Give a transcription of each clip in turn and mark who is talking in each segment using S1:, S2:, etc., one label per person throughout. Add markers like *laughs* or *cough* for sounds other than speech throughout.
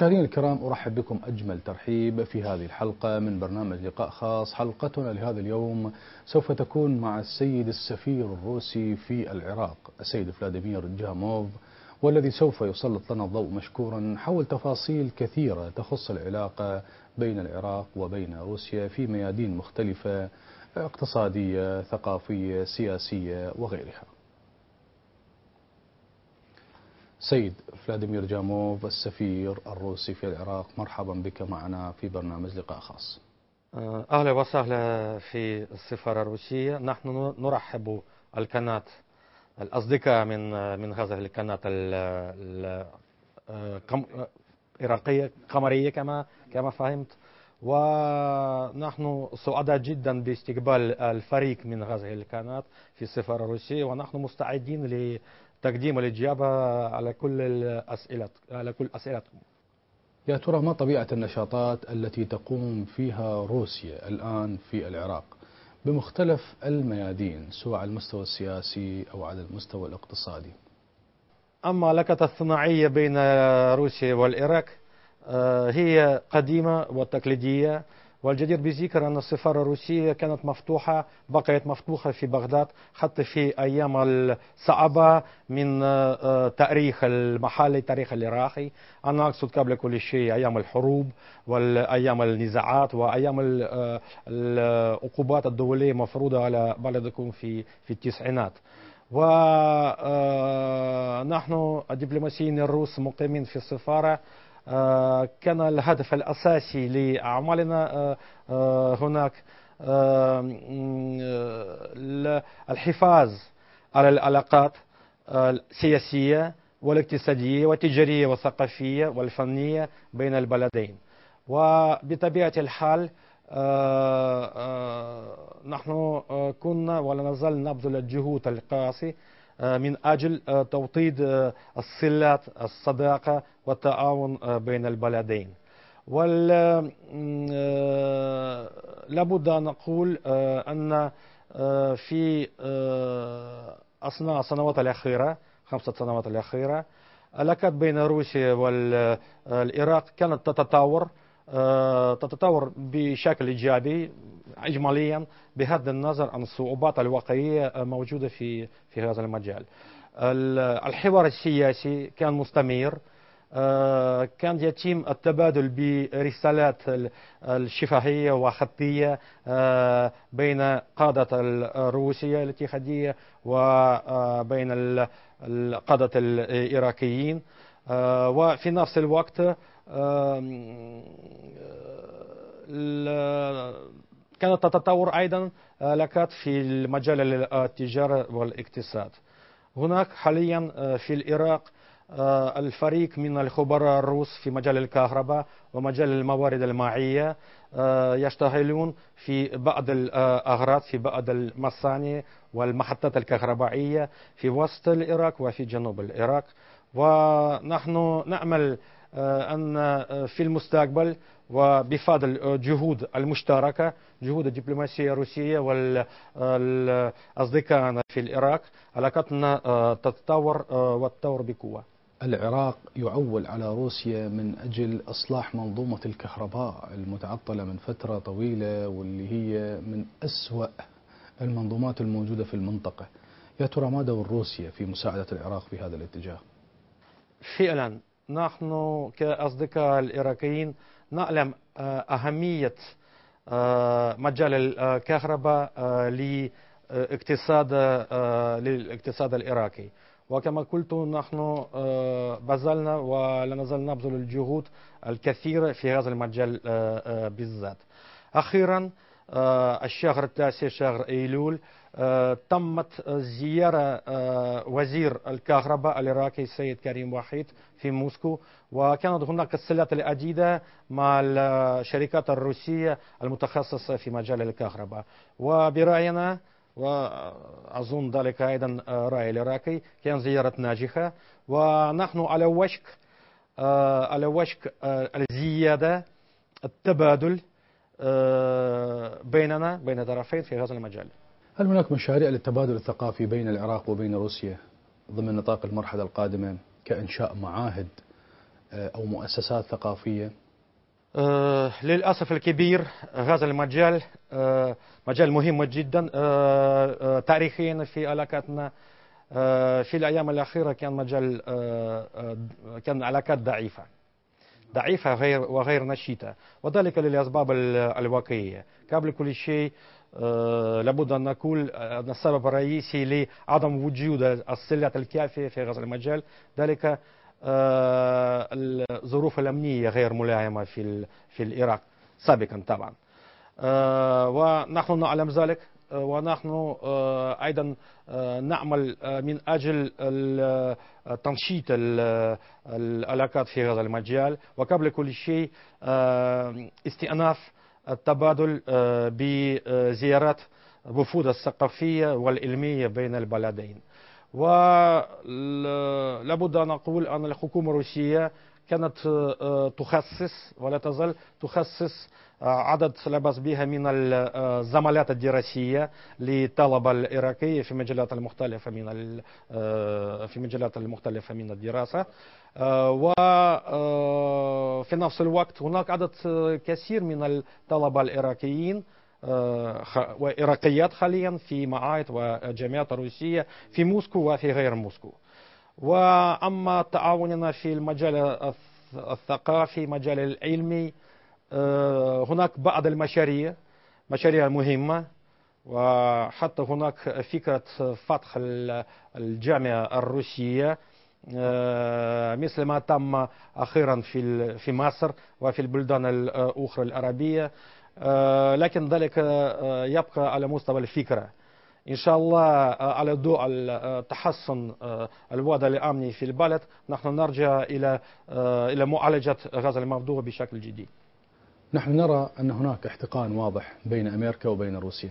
S1: مشاهدينا الكرام أرحب بكم أجمل ترحيب في هذه الحلقة من برنامج لقاء خاص حلقتنا لهذا اليوم سوف تكون مع السيد السفير الروسي في العراق السيد فلاديمير جاموف والذي سوف يسلط لنا الضوء مشكورا حول تفاصيل كثيرة تخص العلاقة بين العراق وبين روسيا في ميادين مختلفة اقتصادية ثقافية سياسية وغيرها سيد فلاديمير جاموف السفير الروسي في العراق مرحبا بك معنا في برنامج لقاء خاص
S2: آه، أهلا وسهلا في السفارة الروسية نحن نرحب القناة الأصدقاء من من هذه القناة آه، العراقية قمرية كما كما فهمت ونحن سعداء جدا باستقبال الفريق من هذه القناة في السفارة الروسية ونحن مستعدين تقديم الإجابة على كل الأسئلة على كل أسئلتكم يا ترى ما
S1: طبيعة النشاطات التي تقوم فيها روسيا الآن في العراق بمختلف الميادين سواء على المستوى السياسي أو على المستوى الاقتصادي
S2: أما لكة الصناعية بين روسيا والعراق آه، هي قديمة وتقليدية والجدير بذكر أن السفارة الروسية كانت مفتوحة بقيت مفتوحة في بغداد حتى في أيام الصعبة من آه، تاريخ المحلي تاريخ العراقي أنا أقصد قبل كل شيء أيام الحروب والأيام النزاعات وأيام آه، العقوبات الدولية مفروضة على بلدكم في في التسعينات ونحن آه، الدبلوماسيين الروس مقيمين في السفارة آه، كان الهدف الأساسي لأعمالنا آه، آه، هناك الحفاظ على العلاقات السياسية والاقتصادية والتجارية والثقافية والفنية بين البلدين وبطبيعة الحال نحن كنا ولا نزال نبذل الجهود القاسية آه، من أجل آه، توطيد آه، الصلات الصداقة والتعاون بين البلدين ولابد أن نقول أن في أثناء السنوات الأخيرة خمسة سنوات الأخيرة العلاقات بين روسيا والعراق كانت تتطور تتطور بشكل إيجابي اجماليا بغض النظر عن الصعوبات الواقعيه موجوده في في هذا المجال. الحوار السياسي كان مستمر آه، كان يتم التبادل برسالات الشفهية وخطية آه، بين قادة الروسية الاتحادية وبين آه، القادة العراقيين وفي نفس الوقت كانت تتطور أيضا آه، لكات في المجال التجارة والاقتصاد هناك حاليا آه، في العراق آه، الفريق من الخبراء الروس في مجال الكهرباء ومجال الموارد المائية يشتغلون في بعض الأغراض في بعض المصانع والمحطات الكهربائية في وسط العراق وفي جنوب العراق ونحن نعمل آه، أن آه، في المستقبل وبفضل آه، جهود المشتركة جهود الدبلوماسية الروسية والأصدقائنا في العراق علاقتنا تتطور وتتطور بقوة
S1: العراق يعول على روسيا من أجل إصلاح منظومة الكهرباء المتعطلة من فترة طويلة واللي هي من أسوأ المنظومات الموجودة في المنطقة يا ترى ما دور روسيا في مساعدة العراق في هذا الاتجاه؟
S2: فعلا نحن كأصدقاء العراقيين نعلم آه، أهمية آه، مجال الكهرباء آه، لاقتصاد للاقتصاد العراقي وكما قلت نحن بذلنا ولا نزال نبذل الجهود الكثيرة في هذا المجال بالذات أخيرا الشهر التاسع شهر أيلول آه، تمت زيارة آه، وزير الكهرباء العراقي السيد كريم وحيد في موسكو وكانت هناك الصلات العديدة مع الشركات الروسية المتخصصة في مجال الكهرباء وبرأينا وأظن ذلك أيضا آه، رأي العراقي كان زيارة ناجحة ونحن على وشك على وشك الزيادة التبادل بيننا بين طرفين في هذا المجال
S1: هل هناك مشاريع للتبادل الثقافي بين العراق وبين روسيا ضمن نطاق المرحلة القادمة كإنشاء معاهد آه، أو مؤسسات ثقافية؟
S2: آه للأسف الكبير هذا المجال آه مجال مهم جدا آه, آه، تاريخيا في علاقاتنا آه، في الأيام الأخيرة كان مجال كان علاقات ضعيفة ضعيفة وغير, وغير نشيطة وذلك للأسباب الواقعية قبل كل شيء آه، لابد أن نقول أن السبب الرئيسي لعدم وجود السلة الكافية في هذا المجال ذلك آه، الظروف الأمنية غير ملائمة في في العراق سابقا طبعا آه، ونحن نعلم ذلك ونحن أيضا نعمل من أجل تنشيط العلاقات في هذا المجال وقبل كل شيء استئناف التبادل آه، بزيارات وفود الثقافية والعلمية بين البلدين ولابد أن أقول أن الحكومة الروسية كانت آه، تخصص ولا تزال تخصص آه، عدد لا بأس بها من آه، الزمالات الدراسية للطلبة العراقية في مجالات المختلفة من في مجالات المختلفة من الدراسة وفي نفس الوقت هناك عدد كثير من الطلبة العراقيين آه، وإراقيات حاليا في معاهد وجامعة الروسية في موسكو وفي غير موسكو وأما تعاوننا في المجال الثقافي مجال العلمي آه، هناك بعض المشاريع مشاريع مهمة وحتى هناك فكرة فتح الجامعة الروسية آه، مثل ما تم أخيرا في مصر وفي البلدان الأخرى العربية آه، لكن ذلك آه، آه، يبقى على مستوى الفكرة إن شاء الله على ضوء تحسن الوضع الأمني في البلد نحن نرجع إلى إلى معالجة غاز الموضوع بشكل جدي
S1: نحن نرى أن هناك احتقان واضح بين أمريكا وبين روسيا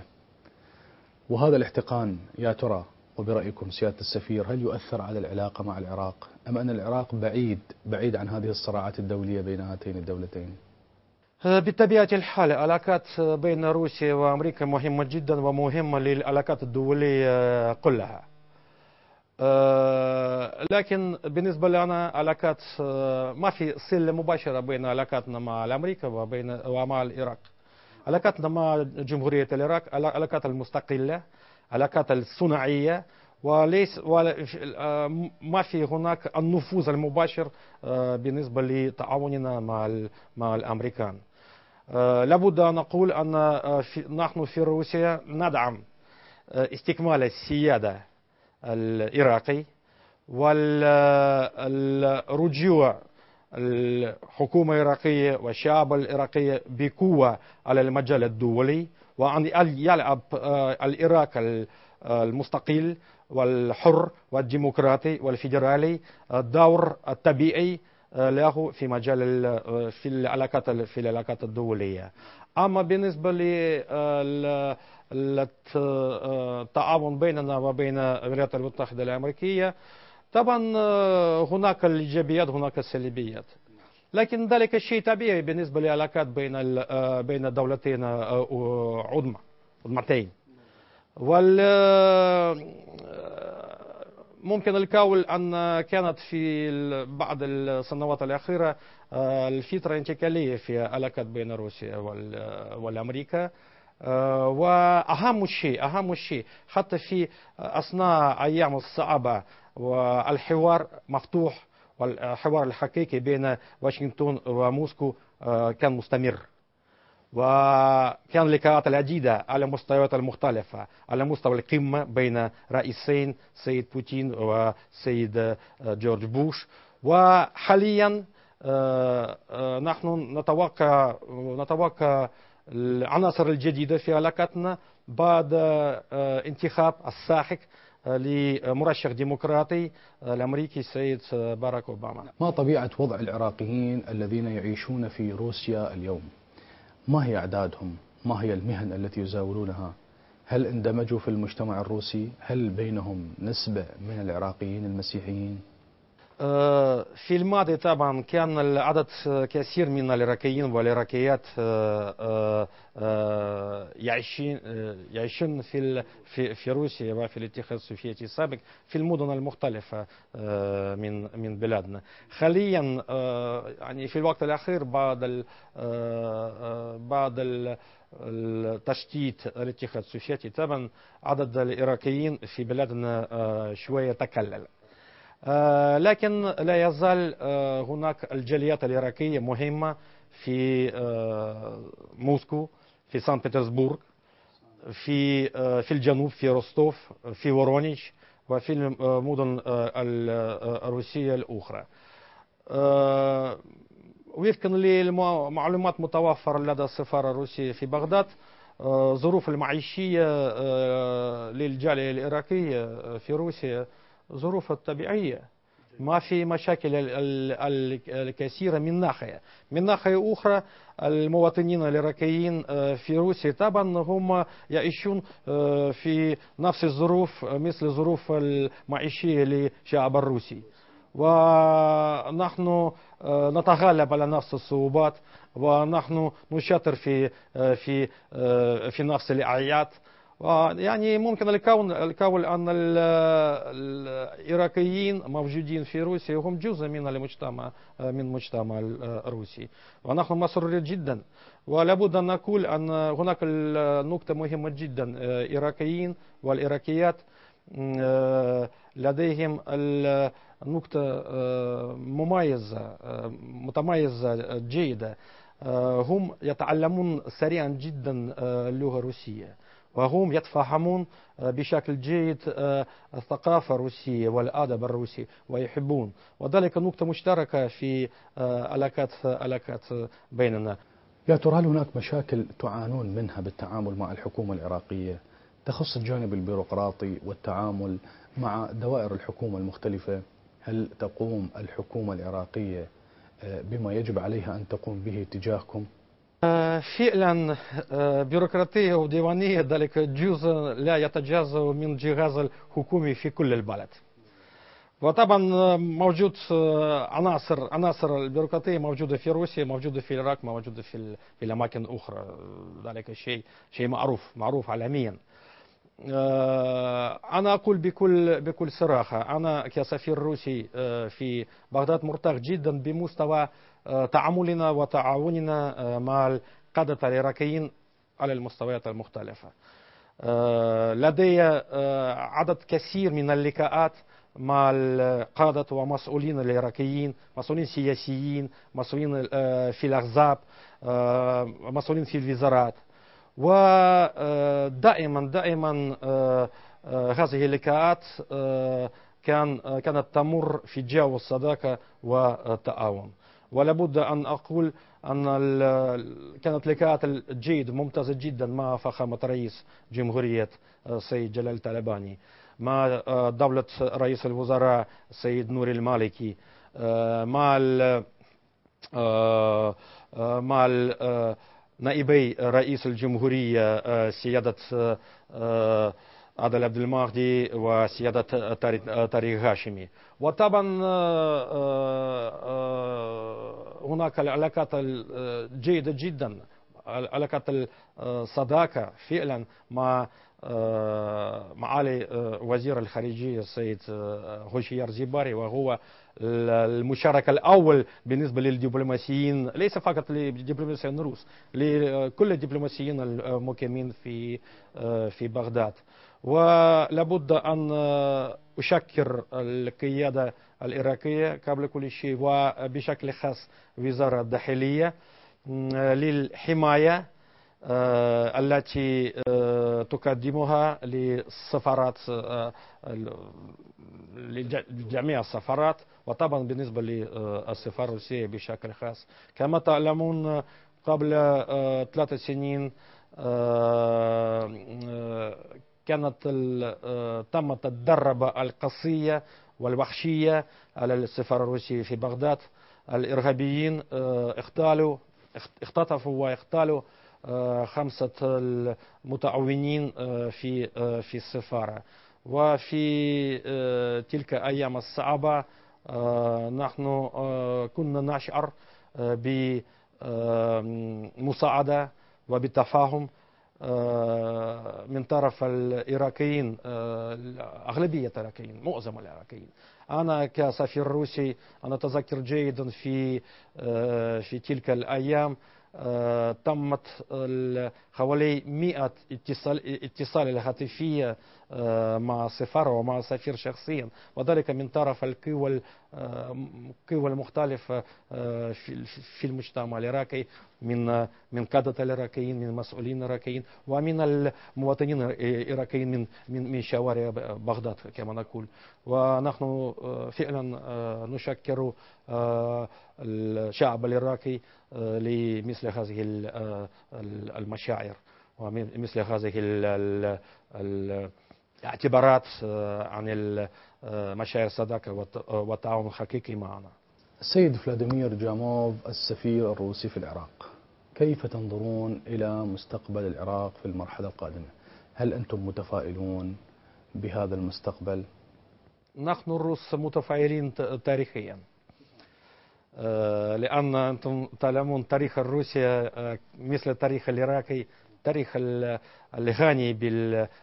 S1: وهذا الاحتقان يا ترى وبرأيكم سيادة السفير هل يؤثر على العلاقة مع العراق أم أن العراق بعيد بعيد عن هذه الصراعات الدولية بين هاتين الدولتين؟
S2: بطبيعة الحال العلاقات بين روسيا وأمريكا مهمة جدا ومهمة للعلاقات الدولية كلها آه، لكن بالنسبة لنا علاقات آه، ما في صلة مباشرة بين علاقاتنا مع أمريكا وبين ومع العراق علاقاتنا مع جمهورية العراق علاقات المستقلة علاقات الصناعية وليس آه، ما في هناك النفوذ المباشر بالنسبة لتعاوننا مع مع الأمريكان آه، لابد أن نقول أن آه، نحن في روسيا ندعم آه، استكمال السيادة العراقي والرجوع الحكومة العراقية والشعب العراقي بقوة على المجال الدولي وأن يلعب العراق المستقل والحر والديمقراطي والفيدرالي الدور الطبيعي له آه، في مجال آه، في العلاقات في العلاقات الدوليه اما بالنسبه للتعاون آه، بيننا وبين الولايات المتحده الامريكيه طبعا هناك الايجابيات هناك السلبيات لكن ذلك شيء طبيعي بالنسبه للعلاقات بين بين الدولتين عظمى عظمتين وال ممكن القول أن كانت في بعض السنوات الأخيرة آه، الفترة انتقالية في العلاقات بين روسيا والأمريكا آه، وأهم شيء أهم شيء حتى في أثناء أيام الصعبة والحوار مفتوح والحوار الحقيقي بين واشنطن وموسكو آه، كان مستمر وكان لقاءات العديدة على مستويات المختلفة على مستوى القمة بين رئيسين سيد بوتين وسيد آه، جورج بوش وحاليا آه، آه، نحن نتوقع نتوقع العناصر الجديدة في علاقتنا بعد انتخاب الساحق لمرشح ديمقراطي الامريكي السيد باراك اوباما.
S1: ما طبيعه وضع العراقيين الذين يعيشون في روسيا اليوم؟ ما هي أعدادهم؟ ما هي المهن التي يزاولونها؟ هل اندمجوا في المجتمع الروسي؟ هل بينهم نسبة من العراقيين المسيحيين؟
S2: آه، في الماضي طبعا كان العدد كثير من العراقيين والعراقيات آه، آه، يعيشين يعيشون في في روسيا وفي الاتحاد السوفيتي السابق في المدن المختلفه من من بلادنا حاليا يعني في الوقت الاخير بعد بعد التشتيت الاتحاد السوفيتي طبعا عدد العراقيين في بلادنا شويه تقلل آه، لكن لا يزال آه، هناك الجاليات العراقية مهمة في آه، موسكو في سان بيترسبورغ في في الجنوب في روستوف في ورونيش وفي المدن الروسية الأخرى وفقا للمعلومات متوفرة لدى السفارة الروسية في بغداد ظروف المعيشية للجالية العراقية في روسيا ظروف الطبيعية ما في مشاكل الكثيرة من ناحية من ناحية أخرى المواطنين العراقيين آه، في روسيا طبعا هم يعيشون آه، في نفس الظروف مثل الظروف المعيشية للشعب الروسي ونحن آه، نتغلب على نفس الصعوبات ونحن نشاطر في في في نفس الأعياد يعني ممكن الكون الكون أن العراقيين موجودين في روسيا هم جزء من المجتمع من المجتمع الروسي ونحن مسرورين جدا ولا بد أن نقول أن هناك نقطة مهمة جدا العراقيين والعراقيات لديهم نقطة مميزة متميزة جيدة هم يتعلمون سريعا جدا اللغة الروسية وهم يتفهمون آه، بشكل جيد آه، الثقافة الروسية والأدب الروسي ويحبون وذلك نقطة مشتركة في علاقات آه، علاقات بيننا
S1: يا ترى هل هناك مشاكل تعانون منها بالتعامل مع الحكومة العراقية تخص الجانب البيروقراطي والتعامل مع دوائر الحكومة المختلفة هل تقوم الحكومة العراقية بما يجب عليها أن تقوم به تجاهكم
S2: آه، فعلا آه، بيروقراطية وديوانية ذلك جزء لا يتجزأ من جهاز الحكومي في كل البلد وطبعا آه، موجود عناصر عناصر البيروقراطية موجودة في روسيا موجودة في العراق موجودة في في الأماكن أخرى ذلك شيء شيء معروف معروف عالميا أنا أقول بكل بكل صراحة أنا كسفير روسي في بغداد مرتاح جدا بمستوى تعاملنا وتعاوننا آه، مع القادة العراقيين على المستويات المختلفة آه، لدي آه، عدد كثير من اللقاءات مع القادة ومسؤولين العراقيين مسؤولين سياسيين مسؤولين في الأحزاب مسؤولين في الوزارات ودائما دائما هذه اللقاءات كان كانت تمر في جو الصداقة والتعاون ولابد أن أقول أن كانت لقاءات جيد ممتازة جدا مع فخامة رئيس جمهورية آه، سيد جلال طالباني مع آه، دولة رئيس الوزراء سيد نور المالكي آه، مع مع نائبي رئيس الجمهورية سيادة عادل عبد المهدي وسيادة طريق هاشمي وطبعا آه، آه، هناك العلاقات الجيدة آه، جدا علاقات الصداقة فعلا مع معالي وزير الخارجية السيد هوشيار زيباري وهو المشارك الأول بالنسبة للدبلوماسيين ليس فقط للدبلوماسيين الروس لكل الدبلوماسيين المقيمين في في بغداد ولابد أن أشكر القيادة العراقية قبل كل شيء وبشكل خاص وزارة الداخلية للحماية آه، التي آه، تقدمها للسفارات آه، لجميع السفارات وطبعا بالنسبة للسفارة الروسية بشكل خاص كما تعلمون قبل ثلاث سنين كانت آه، تم تدرب القصية والوحشية على السفارة الروسية في بغداد الإرهابيين اختالوا آه، اختطفوا واختالوا آه، خمسة المتعاونين في في السفارة وفي تلك الأيام الصعبة نحن كنا نشعر بمساعدة وبتفاهم آه، من طرف العراقيين آه، أغلبية العراقيين معظم العراقيين أنا كسفير روسي أنا أتذكر جيدا في آه، في تلك الأيام تمت حوالي 100 اتصال اتصال الهاتفيه آه، مع السفارة ومع السفير شخصيا وذلك من طرف القوى القوى آه، المختلفة آه، في المجتمع العراقي من من قادة العراقيين من مسؤولين العراقيين ومن المواطنين العراقيين من من من شوارع بغداد كما نقول ونحن فعلا نشكر الشعب العراقي لمثل هذه المشاعر ومثل هذه ال اعتبارات آه، عن آه، مشاعر الصداقة والتعاون الحقيقي آه، معنا
S1: السيد فلاديمير جاموف السفير الروسي في العراق كيف تنظرون إلى مستقبل العراق في المرحلة القادمة هل أنتم
S2: متفائلون بهذا المستقبل نحن الروس متفائلين تاريخيا لأن أنتم تعلمون تاريخ روسيا مثل التاريخ العراقي تاريخ الغني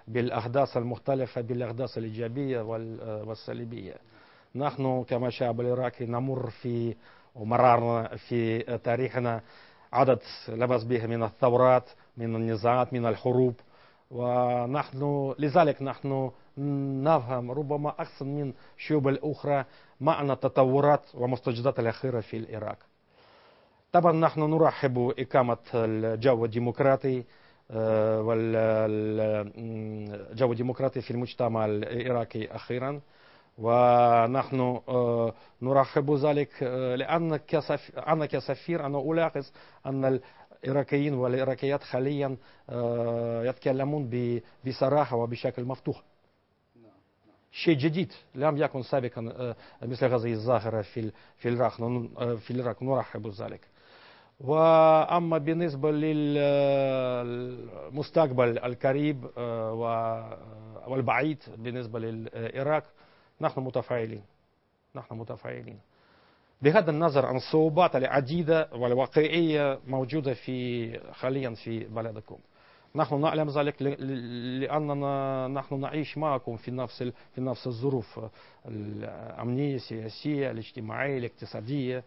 S2: بالأحداث المختلفة بالأحداث الإيجابية والسلبية نحن كما شعب العراقي نمر في ومررنا في تاريخنا عدد لا بأس به من الثورات من النزاعات من الحروب ونحن لذلك نحن نفهم ربما أحسن من شعوب الأخرى معنى التطورات ومستجدات الأخيرة في العراق طبعا نحن نرحب إقامة الجو الديمقراطي آه، والجو الديمقراطي في المجتمع العراقي أخيرا ونحن آه، نرحب ذلك آه، لأن أنا كسفير أنا ألاحظ أن العراقيين والعراقيات حاليا يتكلمون بصراحة وبشكل مفتوح شيء جديد لم يكن سابقا مثل هذه الظاهرة في العراق في العراق نرحب ذلك وأما بالنسبة للمستقبل القريب آه، والبعيد بالنسبة للعراق نحن متفائلين نحن متفائلين بغض النظر عن الصعوبات العديدة والواقعية موجودة في حاليا في بلدكم نحن نعلم ذلك لأننا نحن نعيش معكم في نفس في نفس الظروف الأمنية السياسية الاجتماعية الاقتصادية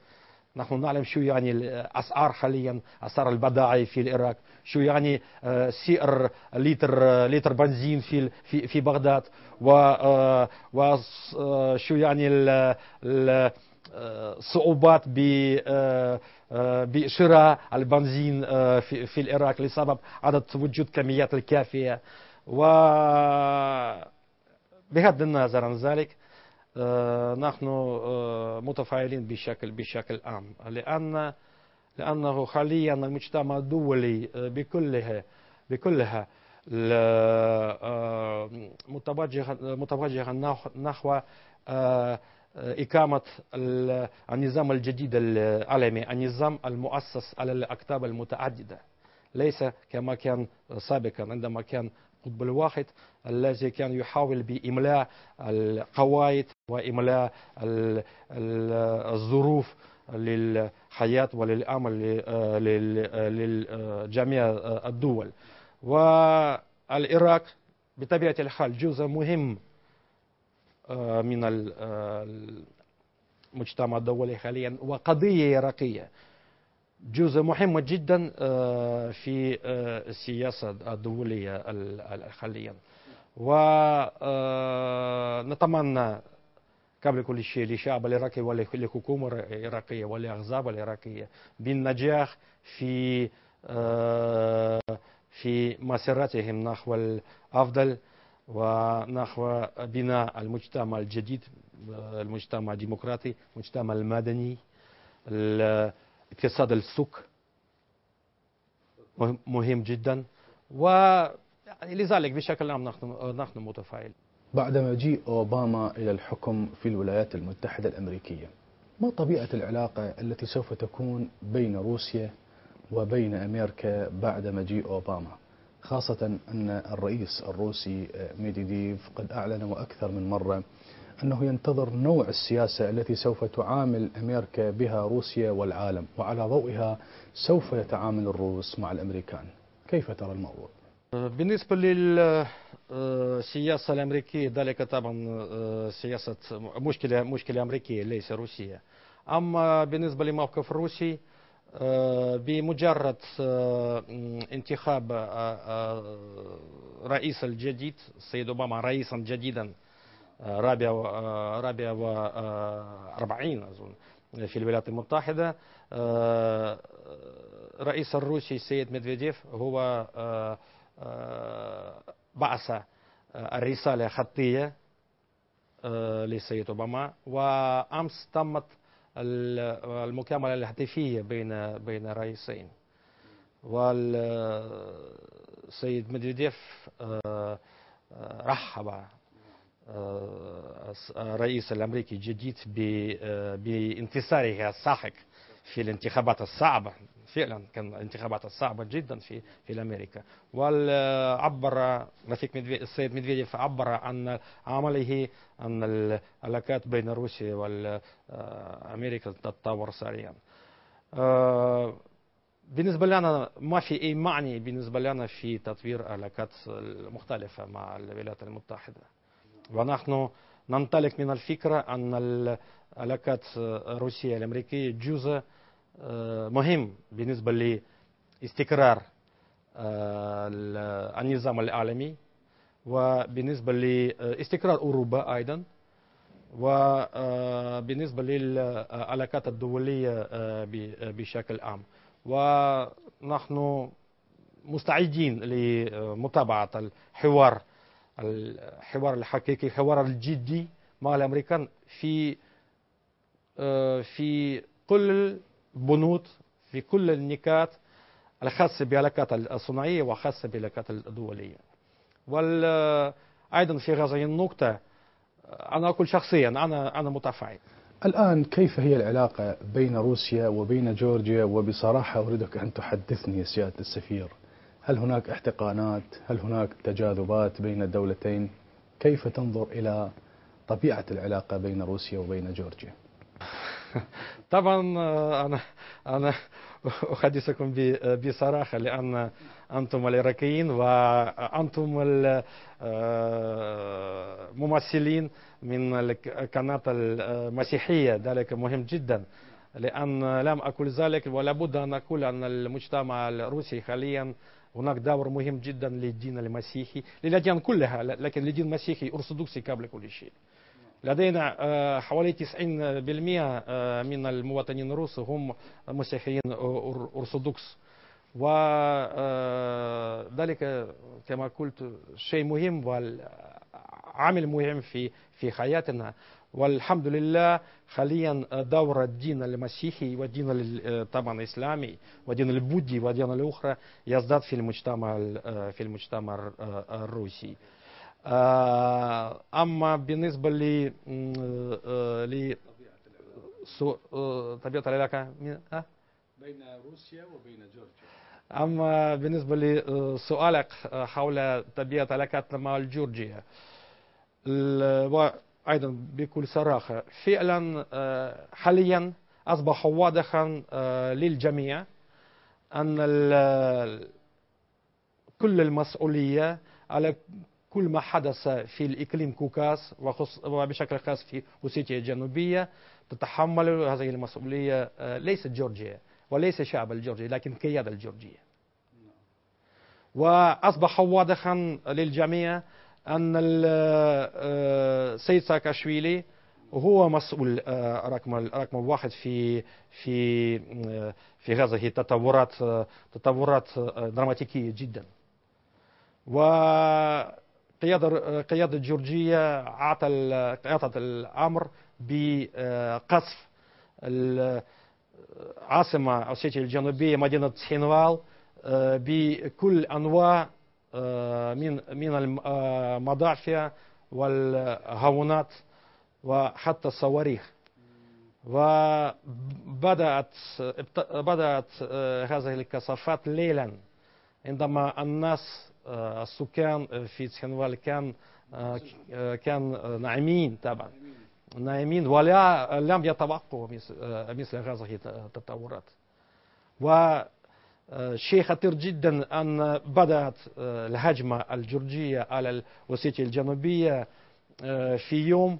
S2: نحن نعلم شو يعني الأسعار حاليا أسعار البضائع في العراق شو يعني آه، سعر لتر آه، لتر بنزين في في في بغداد و آه، وشو يعني الصعوبات ب بشراء البنزين في, في العراق لسبب عدم وجود كميات الكافية و بغض النظر عن ذلك آه، نحن آه، متفاعلين بشكل بشكل عام لأن لأنه حاليا المجتمع الدولي آه، بكلها بكلها متوجه نحو إقامة النظام الجديد العالمي النظام المؤسس على الأكتاب المتعددة ليس كما كان سابقا عندما كان قطب الواحد الذي كان يحاول بإملاء القواعد وإملاء الظروف للحياة وللأمل لجميع آه، آه، آه، الدول والعراق بطبيعة الحال جزء مهم من المجتمع الدولي حاليا وقضية عراقية جزء مهم جدا في السياسة الدولية حاليا ونتمنى قبل كل شيء للشعب العراقي وللحكومة العراقية وللأحزاب العراقية بالنجاح في آه، في مسيرتهم نحو الأفضل ونحو بناء المجتمع الجديد آه، المجتمع الديمقراطي المجتمع المدني الاقتصاد السوق مهم جدا ولذلك بشكل عام نحن متفائلين
S1: بعد مجيء أوباما إلى الحكم في الولايات المتحدة الأمريكية ما طبيعة العلاقة التي سوف تكون بين روسيا وبين أمريكا بعد مجيء أوباما خاصة أن الرئيس الروسي آه، ميديديف قد أعلن وأكثر من مرة أنه ينتظر نوع السياسة التي سوف تعامل أمريكا بها روسيا والعالم وعلى ضوئها سوف يتعامل الروس مع الأمريكان كيف ترى الموضوع؟
S2: بالنسبة للسياسة آه، الأمريكية ذلك طبعا آه، سياسة مشكلة مشكلة أمريكية ليس روسية أما بالنسبة لموقف الروسي آه، بمجرد انتخاب رئيس الجديد السيد أوباما رئيسا جديدا رابع رابع وأربعين أظن في الولايات المتحدة الرئيس الروسي السيد ميدفيديف هو آه، بعث آه، الرسالة خطية آه، للسيد أوباما وأمس تمت المكاملة الهاتفية بين بين الرئيسين والسيد مدريديف رحب الرئيس الامريكي الجديد بانتصاره الساحق في الانتخابات الصعبه فعلا كان الانتخابات صعبة جدا في في أمريكا وعبر رفيق السيد ميدفيديف عبر عن عمله أن العلاقات بين روسيا وأمريكا تتطور سريعا آه، بالنسبة لنا ما في أي معنى بالنسبة لنا في تطوير علاقات مختلفة مع الولايات المتحدة ونحن ننطلق من الفكرة أن العلاقات الروسية الأمريكية جزء آه، مهم بالنسبة لاستقرار آه، النظام العالمي وبالنسبة لاستقرار أوروبا أيضا وبالنسبة آه، للعلاقات الدولية بشكل عام ونحن مستعدين لمتابعة الحوار الحوار الحقيقي الحوار الجدي مع الأمريكان في في كل بنود في كل النكات الخاصة بالعلاقات الصناعية وخاصة بالعلاقات الدولية وأيضا في هذه النقطة أنا أقول شخصيا أنا أنا متفائل الآن
S1: كيف هي العلاقة بين روسيا وبين جورجيا وبصراحة أريدك أن تحدثني سيادة السفير هل هناك احتقانات هل هناك تجاذبات بين الدولتين كيف تنظر إلى طبيعة العلاقة بين روسيا وبين جورجيا
S2: *laughs* طبعا آه، انا انا *laughs* احدثكم بصراحه لان انتم العراقيين وانتم الممثلين آه، من القناه المسيحيه ذلك مهم جدا لان لم اقل ذلك ولا بد ان اقول ان المجتمع الروسي حاليا هناك دور مهم جدا للدين المسيحي للاديان كلها لكن للدين المسيحي ارثوذكسي قبل كل شيء لدينا آه، حوالي 90% آه، من المواطنين الروس هم مسيحيين أرثوذكس وذلك آه، كما قلت شيء مهم وعامل مهم في في حياتنا والحمد لله حاليا دور الدين المسيحي والدين طبعا الاسلامي والدين البوذي والدين الاخرى يزداد في المجتمع في المجتمع الروسي آه، اما بالنسبه ل آه، آه، ل طبيعه العلاقه
S1: بين روسيا وبين جورجيا
S2: اما بالنسبه لسؤالك حول طبيعه علاقاتنا مع جورجيا وايضا بكل صراحه فعلا حاليا اصبح واضحا للجميع ان كل المسؤوليه على كل ما حدث في الإقليم كوكاس وبشكل خاص في أوسيتيا الجنوبية تتحمل هذه المسؤولية آه، ليست جورجيا وليس الشعب الجورجي لكن القيادة الجورجية وأصبح واضحا للجميع أن السيد آه، ساكاشفيلي هو مسؤول آه، رقم رقم واحد في في في هذه التطورات تطورات دراماتيكيه جدا و قيادة قيادة جورجيا أعطى أعطت الأمر بقصف العاصمة أوسيتيا الجنوبية مدينة سينوال آه، بكل أنواع آه، من من المدافع آه، والهونات وحتى الصواريخ وبدأت بدأت هذه الكثافات ليلا عندما الناس آه، السكان آه، في تشنوال كان آه، كان ناعمين طبعا ناعمين ولا لم يتوقعوا مثل هذه التطورات و شيء خطير جدا أن بدأت الهجمة الجورجية على الوسيطية الجنوبية في يوم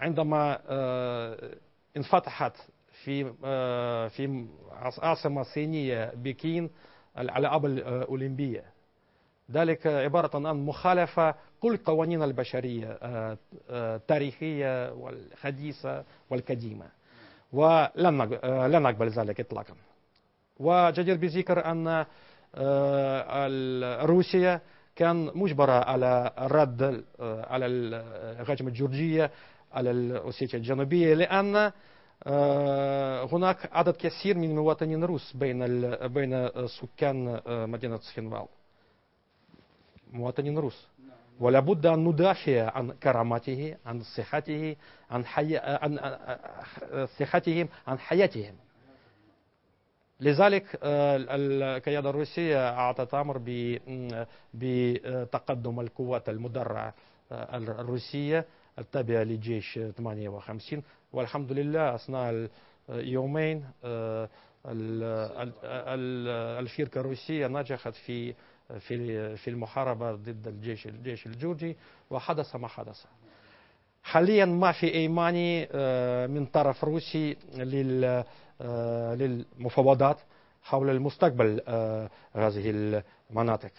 S2: عندما انفتحت في في عاصمة صينية بكين الألعاب الأولمبية ذلك عبارة عن مخالفة كل قوانين البشرية آه، آه، التاريخية والحديثة والقديمة ولن آه، نقبل ذلك إطلاقا وجدير بذكر أن روسيا كان مجبرة على الرد على الهجمة الجورجية على الأوسيتيا الجنوبية لأن هناك عدد كثير من المواطنين الروس بين بين سكان مدينة سخنوال مواطنين روس ولا بد أن ندافع عن كرامته عن صحته عن, حي... عن صحتهم عن حياتهم لذلك آه، القياده الروسية أعطت أمر بتقدم القوات المدرعة آه، الروسية التابعة لجيش 58 والحمد لله أثناء يومين الشركة الروسية نجحت في في في المحاربة ضد الجيش الجيش الجورجي وحدث ما حدث حاليا ما في إيماني آه، من طرف روسي آه، للمفاوضات حول المستقبل آه، هذه المناطق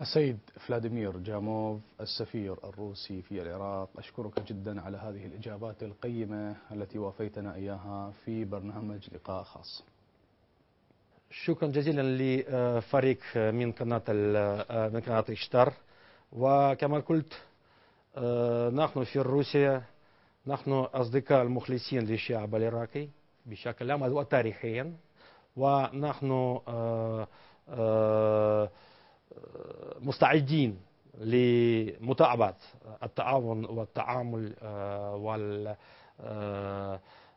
S2: السيد فلاديمير جاموف
S1: السفير الروسي في العراق أشكرك جدا على هذه الإجابات القيمة التي وافيتنا إياها في برنامج لقاء خاص
S2: شكرا جزيلا لفريق من قناة من قناة اشتر وكما قلت آه، نحن في روسيا نحن أصدقاء المخلصين للشعب العراقي بشكل عام وتاريخيا ونحن آه، آه، مستعدين لمتابعة التعاون والتعامل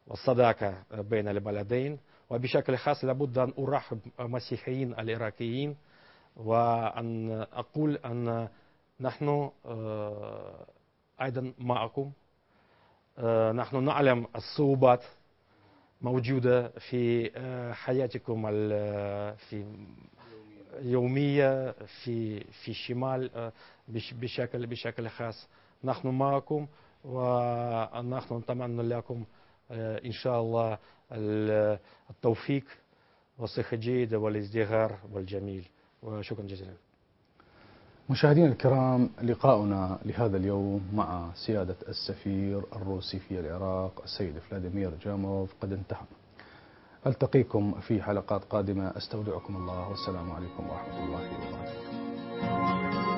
S2: والصداقة بين البلدين وبشكل خاص لابد أن أرحب مسيحيين العراقيين وأن أقول أن نحن آه، أيضا معكم آه، نحن نعلم الصعوبات موجودة في آه، حياتكم في يومية في في الشمال بشكل بشكل خاص نحن معكم ونحن نتمنى لكم إن شاء الله التوفيق والصحة الجيدة والازدهار والجميل وشكرا جزيلا
S1: مشاهدينا الكرام لقاؤنا لهذا اليوم مع سيادة السفير الروسي في العراق السيد فلاديمير جاموف قد انتهى ألتقيكم في حلقات قادمة أستودعكم الله والسلام عليكم ورحمة الله وبركاته